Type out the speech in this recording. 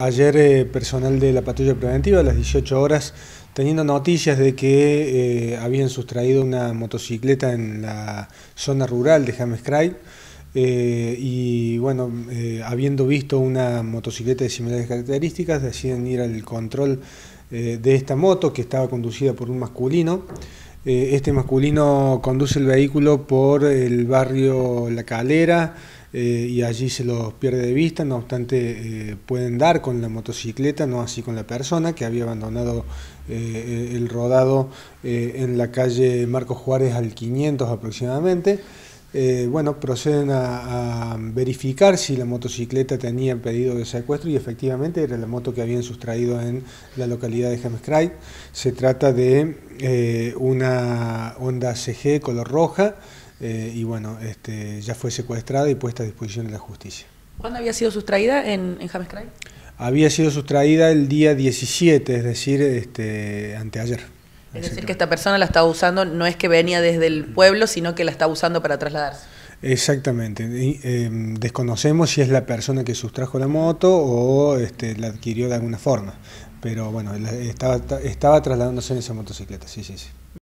Ayer eh, personal de la patrulla preventiva a las 18 horas teniendo noticias de que eh, habían sustraído una motocicleta en la zona rural de James Craig eh, y bueno, habiendo visto una motocicleta de similares características deciden ir al control de esta moto que estaba conducida por un masculino. este masculino conduce el vehículo por el barrio La Calera, eh, y allí se los pierde de vista, no obstante eh, pueden dar con la motocicleta, no así con la persona que había abandonado eh, el rodado en la calle Marcos Juárez al 500 aproximadamente. bueno, proceden a, verificar si la motocicleta tenía pedido de secuestro y efectivamente era la moto que habían sustraído en la localidad de Craig. Se trata de una Honda CG color roja, eh, y bueno, este, ya fue secuestrada y puesta a disposición de la justicia. ¿Cuándo había sido sustraída en, James Había sido sustraída el día 17, es decir, este, anteayer. Es decir, que esta persona la estaba usando, no es que venía desde el pueblo, sino que la estaba usando para trasladarse. Exactamente. Em, desconocemos si es la persona que sustrajo la moto o este, la adquirió de alguna forma. Pero bueno, estaba, estaba trasladándose en esa motocicleta, sí, sí, sí.